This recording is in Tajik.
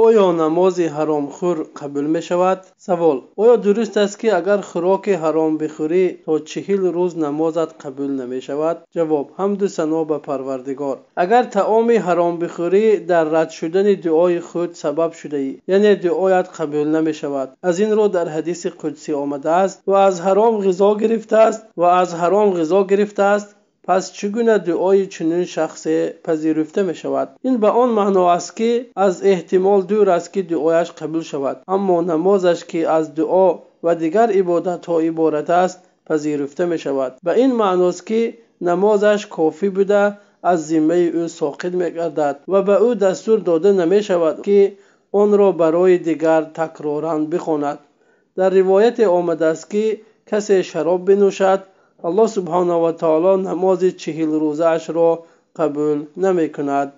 оё намози ҳаромхӯр қабул мешавад савол оё дуруст аст ки агар хӯроки ҳаром бихӯрӣ то чиҳил рӯз намозат қабул намешавад ҷавоб ҳамду сано ба парвардигор агар таоми ҳаром бихӯрӣ дар рад шудани дуои худ сабаб шудаӣ яъне дуоят қабул намешавад аз ин рӯ дар ҳадиси қудсӣ омадааст ва аз ҳаром ғизо гирифтааст ва аз ҳаром ғизо гирифтааст пас чӣ гуна дуои чунин шахсе пазируфта мешавад ин ба он маъно аст ки аз эҳтимол дур аст ки дуояш қабул шавад аммо намозаш ки аз дуо ва дигар ибодатҳо иборат аст пазируфта мешавад ба ин маъност ки намозаш кофӣ буда аз зиммаи ӯ соқит мегардад ва ба ӯ дастур дода намешавад ки онро барои дигар такроран бихонад дар ривояте омадааст ки касе шароб бинӯшад аллоҳ субҳана ва таоло намози чҳилрӯзаашро қабул намекунад